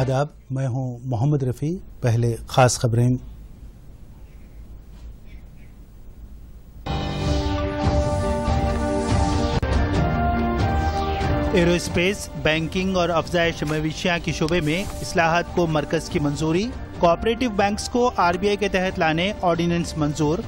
आदाब मैं हूं मोहम्मद रफ़ी पहले ख़ास खबरें एरोस्पेस बैंकिंग और अफजाइश मवेशिया के शुबे में असलाहत को मरकज की मंजूरी कोऑपरेटिव बैंक्स को आरबीआई के तहत लाने ऑर्डिनेंस मंजूर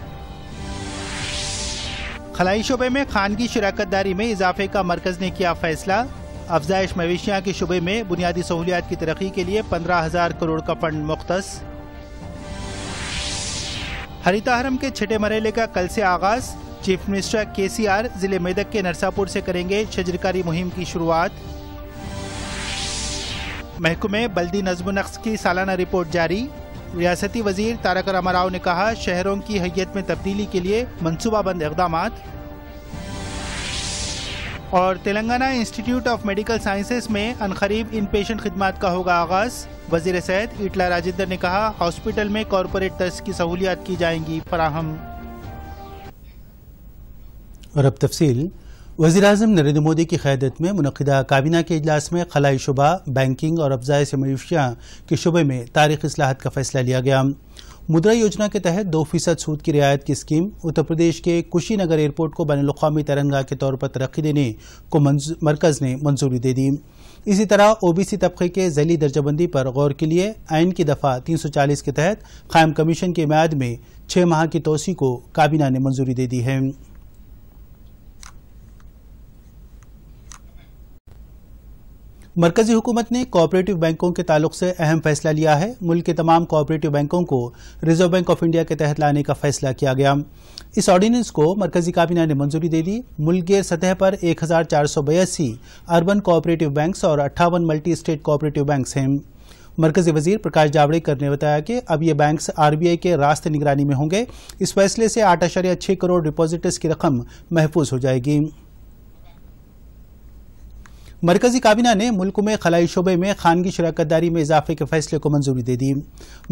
खलाई शुबे में खानगी शराकत दारी में इजाफे का मरकज ने किया फैसला अफजाइश मवेशियाँ के शुबे में बुनियादी सहूलियात की तरक्की के लिए पंद्रह हज़ार करोड़ का फंड मुख्त हरिता हरम के छठे मरेले का कल से आगाज चीफ मिनिस्टर के सी आर जिले मेदक के नरसापुर से करेंगे शजरकारी मुहिम की शुरुआत महकुमे बल्दी नजम नक्स की सालाना रिपोर्ट जारी रियासती वजीर तारक राव ने कहा शहरों की हैत में तब्दीली के लिए मनसूबाबंद इकदाम और Telangana Institute of Medical Sciences में अनखरीब इन पेशेंट खिदमत का होगा आगाज वजीर सैद इटला राजेंद्र ने कहा हॉस्पिटल में कॉरपोरेट तर्ज की सहूलियात की जाएंगी फराहम और अब तफसील वजी अजम नरेंद्र मोदी की क्यादत में मनदा काबीना के अजलास में खलाई शुबा बैंकिंग और अफजाए से मयूशिया के शुबे में तारीख असलाहत का फैसला लिया गया मुद्रा योजना के तहत दो फीसद सूद की रियायत की स्कीम उत्तर प्रदेश के कुशीनगर एयरपोर्ट को बैन अवी तरंगा के तौर पर तरक्की देने को मरकज ने मंजूरी दे दी इसी तरह ओबीसी तबके के जैली दर्जाबंदी पर गौर के लिए आयन की दफ़ा 340 के तहत कायम कमीशन के मैद में छह माह की तोसी को काबीना ने मंजूरी दे दी है मरकजी हुकूमत ने कोऑपरेटिव बैंकों के ताल्लुक से अहम फैसला लिया है मुल्क के तमाम कोऑपरेटिव बैंकों को रिजर्व बैंक ऑफ इंडिया के तहत लाने का फैसला किया गया इस ऑर्डिनेंस को मरकजी काबीना ने मंजूरी दे दी के सतह पर एक हजार चार सौ बयासी अर्बन कोऑपरेटिव बैंक्स और अट्ठावन मल्टी स्टेट कोऑपरेटिव बैंक्स हैं मरकजी वजीर प्रकाश जावड़ेकर ने बताया कि अब ये बैंक्स आरबीआई के रास्ते निगरानी में होंगे इस फैसले से आठ अशरिया छः करोड़ डिपॉजिटर्स की रकम महफूज हो जाएगी मरकजी काबीना ने मुल्क में खलाई शोबे में खानगी शराकत दारी में इजाफे के फैसले को मंजूरी दे दी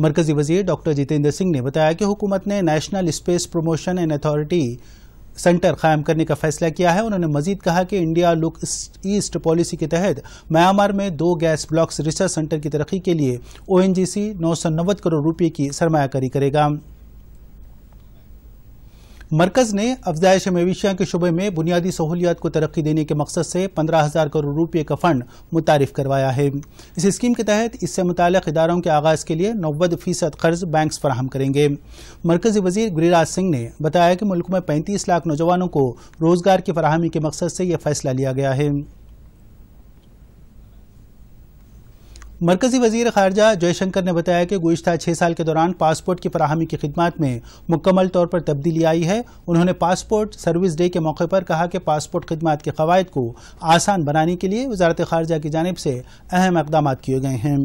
मरकजी वजीर डॉक्टर जितेंद्र सिंह ने बताया कि हुकूमत ने National Space Promotion and Authority Centre कायम करने का फैसला किया है उन्होंने मजीद कहा कि इंडिया लुक ईस्ट पॉलिसी के तहत म्यांमार में दो गैस ब्लॉक्स रिसर्च सेंटर की तरक्की के लिए ओ एन जी सी नौ सौ नब्बे करोड़ रुपये की सरमाकारी करेगा मरकज ने अफजाइश मवेशिया के शुबे में बुनियादी सहूलियात को तरक्की देने के मकसद से पंद्रह हज़ार करोड़ रुपये का फंड मुतारफ करवाया है इस स्कीम के तहत इससे मुतल इदारों के आगाज़ के लिए नब्बे फीसद कर्ज बैंक फराहम करेंगे मरकजी वजीर गिरिराज सिंह ने बताया कि मुल्क में पैंतीस लाख नौजवानों को रोज़गार की फरहमी के मकसद से यह फैसला लिया गया है मरकजी वजीर खारजा जयशंकर ने बताया कि गुज्तर छः साल के दौरान पासपोर्ट की फराहमी की खिदमत में मुकम्मल तौर पर तब्दीली आई है उन्होंने पासपोर्ट सर्विस डे के मौके पर कहा कि पासपोर्ट खिदमत के कवायद को आसान बनाने के लिए वजारत खारजा की जानब से अहम इकदाम किए गए हैं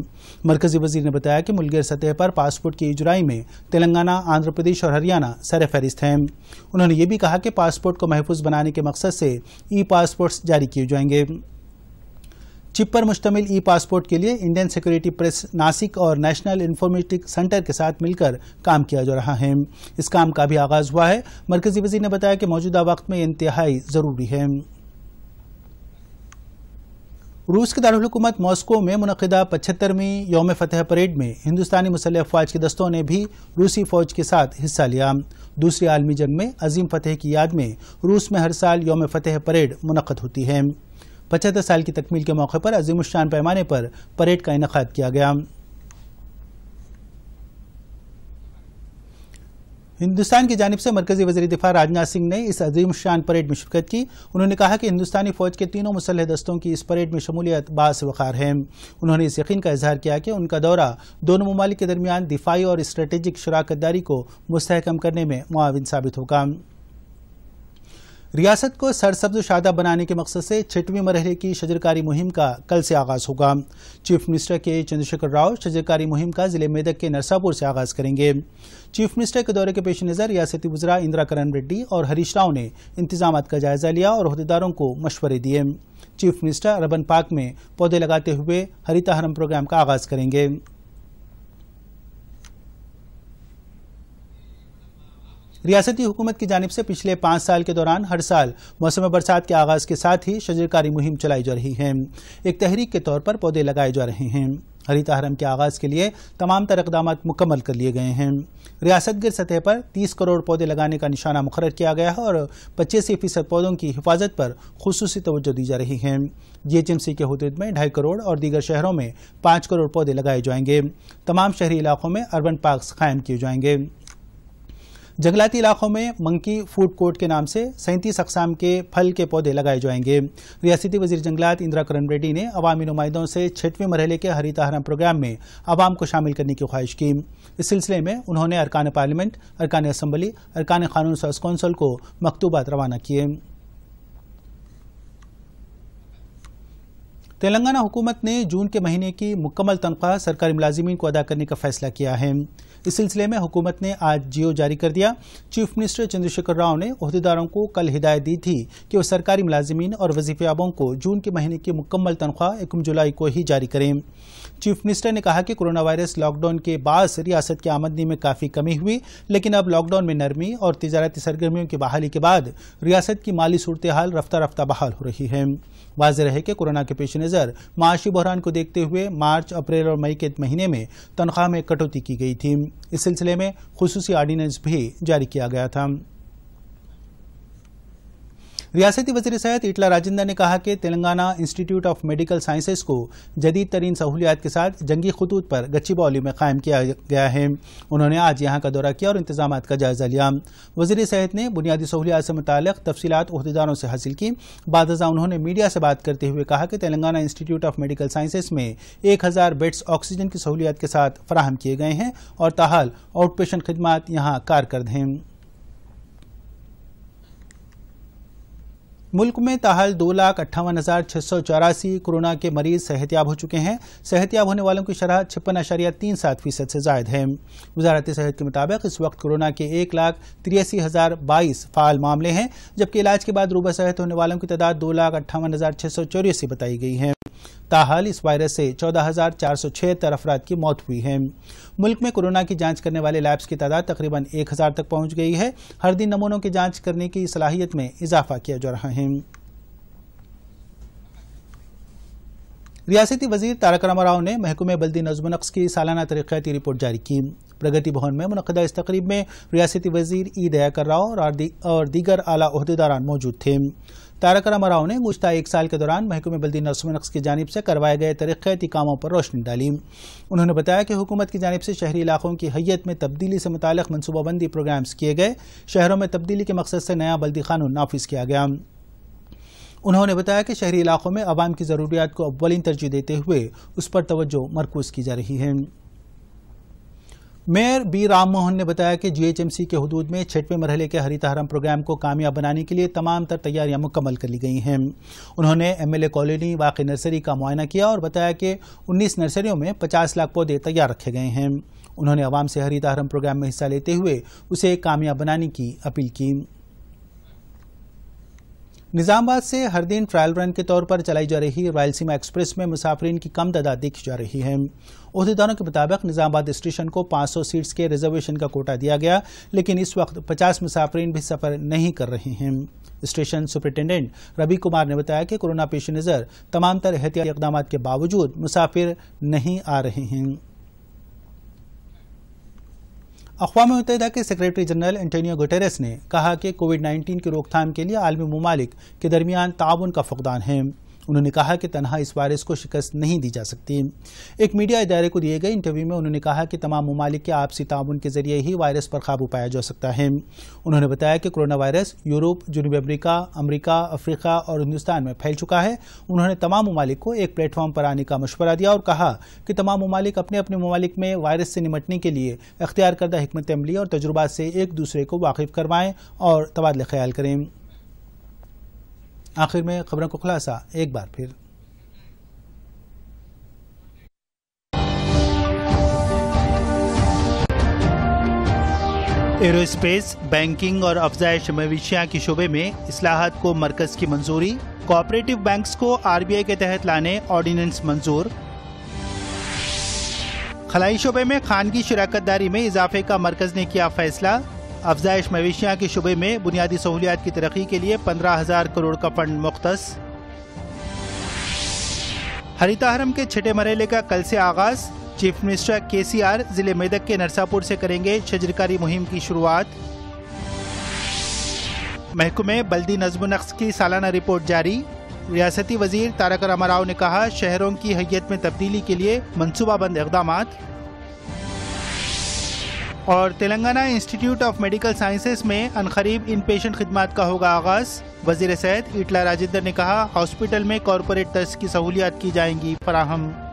मरकजी वजीर ने बताया कि मुलगर सतह पर पासपोर्ट की इजराई में तेलंगाना आंध्र प्रदेश और हरियाणा सर फहरिस्त हैं उन्होंने ये भी कहा कि पासपोर्ट को महफूज बनाने के मकसद से ई पासपोर्ट्स जारी किए जाएंगे चिप पर मुश्तमिल ई पासपोर्ट के लिए इंडियन सिक्योरिटी प्रेस नासिक और नेशनल इन्फॉर्मेटिक सेंटर के साथ मिलकर काम किया जा रहा है इस काम का भी आगाज हुआ है मरकजी वजीर ने बताया कि मौजूदा वक्त में इंतहाई ज़रूरी है रूस के दारकूमत मॉस्को में मनदा पचहत्तरवीं योम फतेह परेड में हिंदुस्तानी मुसल अफवाज के दस्तों ने भी रूसी फौज के साथ हिस्सा लिया दूसरी आलमी जंग में अजीम फतेह की याद में रूस में हर साल योम फतेह परेड मनद होती है पचहत्तर साल की तकमील के मौके पर अजीमशान पैमाने पर परेड का इनका किया गया हिंदुस्तान की जानब से मरकजी वजी दिफा राजनाथ सिंह ने इस अजीम शान परेड में शिरकत की उन्होंने कहा कि हिंदुस्तानी फौज के तीनों मुसलह दस्तों की इस परेड में शमूलियत बास वखार है उन्होंने इस यकीन का इजहार किया कि उनका दौरा दोनों ममालिक के दरमियान दिफाई और स्ट्रेटेजिक शराकत दारी को मुस्तकम करने में मुआवन साबित होगा रियासत को सरसब्ज शादा बनाने के मकसद से छठवीं मरहले की शजरकारी मुहिम का कल से आगाज़ होगा चीफ मिनिस्टर के चंद्रशेखर राव शजरकारी मुहिम का जिले मेदक के नरसापुर से आगाज़ करेंगे चीफ मिनिस्टर के दौरे के पेश नज़र रियासती वजरा इंदिरा करण रेड्डी और हरीश राव ने इंतजाम का जायजा लिया और अहदेदारों को मशवरे दिए चीफ मिनिस्टर अर्बन पार्क में पौधे लगाते हुए हरिता हरम प्रोग्राम का आगाज़ करेंगे रियासती हुकूमत की जानब से पिछले पाँच साल के दौरान हर साल मौसम बरसात के आगाज़ के साथ ही शजरकारी मुहिम चलाई जा रही है एक तहरीक के तौर पर पौधे लगाए जा रहे हैं हरित हरम के आगाज़ के लिए तमाम तर इकदाम मुकम्मल कर लिए गए हैं रियासतगिर सतह पर 30 करोड़ पौधे लगाने का निशाना मुकर किया गया है और पच्चीस फीसद पौधों की हिफाजत पर खसूस तोज्जो दी जा रही है जी एच एम सी के हदूद में ढाई करोड़ और दीगर शहरों में पाँच करोड़ पौधे लगाए जाएंगे तमाम शहरी इलाकों में अर्बन पार्कस कायम किए जाएंगे जंगलाती इलाकों में मंकी फूड कोर्ट के नाम से सैंतीस अकसाम के फल के पौधे लगाए जाएंगे रियासती वजीर जंगलात इंदिरा करण रेड्डी ने अवामी नुमाइंदों से छठवें मरहले के हरिताहरम प्रोग्राम में आवाम को शामिल करने की ख्वाहिश की इस सिलसिले में उन्होंने अरकान पार्लियामेंट अरकान असम्बली अरकान कानून सर्स कौंसल को मकतूबा रवाना किए तेलंगाना हुकूमत ने जून के महीने की मुकम्मल तनख्वाह सरकारी मुलाजमीन को अदा करने का फैसला किया है इस सिलसिले में हुकूमत ने आज जियो जारी कर दिया चीफ मिनिस्टर चंद्रशेखर राव ने अहदेदारों को कल हिदायत दी थी कि वह सरकारी मुलाजमीन और वजीफयाबों को जून के महीने की मुकम्मल तनख्वाह एक जुलाई को ही जारी करें चीफ मिनिस्टर ने कहा कि कोरोना वायरस लॉकडाउन के बाद रियासत की आमदनी में काफ़ी कमी हुई लेकिन अब लॉकडाउन में नरमी और तजारती सरगर्मियों की बहाली के बाद रियासत की माली सूरत हाल रफ्तार रफ्तार बहाल हो रही है वाज रहे कि कोरोना के पेश नज़र माशी बहरान को देखते हुए मार्च अप्रैल और मई के महीने में तनख्वाह में कटौती की गई थी इस सिलसिले में खसूसी आर्डिनेंस भी जारी किया गया था रियासती वज़ी सहित इटला राजेंद्र ने कहा कि Telangana Institute of Medical Sciences को जदीद तरीन सहूलियात के साथ जंगी खतूत पर गच्ची बॉली में कायम किया गया है उन्होंने आज यहाँ का दौरा किया और इंतजाम का जायजा लिया वजीर सेहत ने बुनियादी सहूलियात से मुतल तफसीत अहदेदारों से हासिल की बाद उन्होंने मीडिया से बात करते हुए कहा कि Telangana Institute of Medical Sciences में एक हज़ार बेड्स ऑक्सीजन की सहूलियात के साथ फराहम किए गए हैं और ताहाल आउट पेशेंट खदमात यहाँ कारकर्द हैं मुल्क में ताहल दो लाख अट्ठावन हजार छह सौ चौरासी कोरोना के मरीज सेहतियाब हो चुके हैं सेहतियाब होने वालों की शरह छप्पन अशारिया तीन सात फीसद से जायद है वजारत सेहत के मुताबिक इस वक्त कोरोना के एक लाख तिरासी हजार बाईस फाल मामले हैं जबकि इलाज के बाद रूबा सेहत होने वालों की तादाद दो लाख अट्ठावन हजार छह सौ चौरासी बताई गई है ताहाल इस वायरस से चौदह हजार चार सौ छिहत्तर अफराद की मौत हुई है मुल्क में कोरोना की जांच करने वाले लैब्स की तादाद तकरीबन एक हजार तक पहुंच गई है हर दिन नमूनों की जांच करने की सलाहियत में इजाफा किया जा रहा है रियासती वजीर तारक रामा राव ने महकुमे बल्दी नजम नक्स की सालाना तरक्याती रिपोर्ट जारी की प्रगति भवन में मनदा इस तकरीब में रियासती वजीर ई दयाकर राव और, और दीगर आला अहदेदारान मौजूद थे ताराकरम राव ने गुजत एक साल के दौरान महकमे बल्दी नक्स की जानब से करवाए गए तरक्याती कामों पर रोशनी डाली उन्होंने बताया कि हुकूमत की जानब से शहरी इलाकों की हैयत में तब्दीली से मुतल मनसूबाबंदी प्रोग्राम्स किए गए शहरों में तब्दीली के मकसद से नया बल्दी कानून नाफिज किया गया उन्होंने बताया कि शहरी इलाकों में आवाम की ज़रूरियात को अव्वलिन तरजीह देते हुए उस पर तोज्जो मरकूज़ की जा रही है मेयर बी राम मोहन ने बताया कि जीएचएमसी के हदूद में छठवें मरहले के हरितहरम प्रोग्राम को कामयाब बनाने के लिए तमाम तर तैयारियां मुकम्मल कर ली गई हैं उन्होंने एमएलए कॉलोनी वाक़ नर्सरी का मुआयना किया और बताया कि 19 नर्सरियों में 50 लाख पौधे तैयार रखे गए हैं उन्होंने आवाम से हरितहरम प्रोग्राम में हिस्सा लेते हुए उसे कामयाब बनाने की अपील की निजामाबाद से हर दिन ट्रायल रन के तौर पर चलाई जा रही रायलसीमा एक्सप्रेस में मुसाफरीन की कम तादाद देखी जा रही है अहदेदारों के मुताबिक निजामबाद स्टेशन को 500 सीट्स के रिजर्वेशन का कोटा दिया गया लेकिन इस वक्त 50 मुसाफरीन भी सफर नहीं कर रहे हैं स्टेशन सुप्रिंटेंडेंट रवि कुमार ने बताया कि कोरोना पेश नज़र तमाम तर एहतियाती इकदाम के बावजूद मुसाफिर नहीं आ रहे हैं अकवा मुतहदा के सेक्रेटरी जनरल एंटोनियो गुटेरस ने कहा कि कोविड 19 की रोकथाम के लिए आलमी ममालिक के दरमियान ताउन का फुकदान है उन्होंने कहा कि तनहा इस वायरस को शिकस्त नहीं दी जा सकती एक मीडिया इदारे को दिए गए इंटरव्यू में उन्होंने कहा कि तमाम ममालिक के आपसी ताउन के जरिए ही वायरस पर काबू पाया जा सकता है उन्होंने बताया कि कोरोना वायरस यूरोप जनूबी अमरीका अमरीका अफ्रीका और हिंदुस्तान में फैल चुका है उन्होंने तमाम ममालिक को एक प्लेटफॉर्म पर आने का मशवरा दिया और कहा कि तमाम ममालिक अपने अपने ममालिक में वायरस से निपटने के लिए अख्तियार करदा हमत अमली और तजुर्बा से एक दूसरे को वाकिफ करवाएं और तबादला ख्याल करें आखिर में खबरों को खुलासा एक बार फिर एरोस्पेस बैंकिंग और अफजाइश मवेशिया के शोबे में असलाहत को मरकज की मंजूरी कोऑपरेटिव बैंक्स को आरबीआई के तहत लाने ऑर्डिनेंस मंजूर खलाई शोबे में खानगी शराकत दारी में इजाफे का मरकज ने किया फैसला अफजाइश मवेशिया के शुबे में बुनियादी सहूलियात की तरक्की के लिए पंद्रह हज़ार करोड़ का फंड मुख्त हरिता हरम के छठे मरहले का कल से आगाज चीफ मिनिस्टर के सी आर जिले मेदक के नरसापुर से करेंगे शजरकारी मुहिम की शुरुआत महकुमे बल्दी नज्म नक्स की सालाना रिपोर्ट जारी रियासती वजीर तारक रामा राव ने कहा शहरों की हैत में तब्दीली के लिए मनसूबाबंद इकदाम और Telangana Institute of Medical Sciences में अनखरीब इन पेशेंट खिदमत का होगा आगाज वजीर सेहत इटला राजेंद्र ने कहा हॉस्पिटल में कॉरपोरेट तर्ज की सहूलियात की जाएंगी फराहम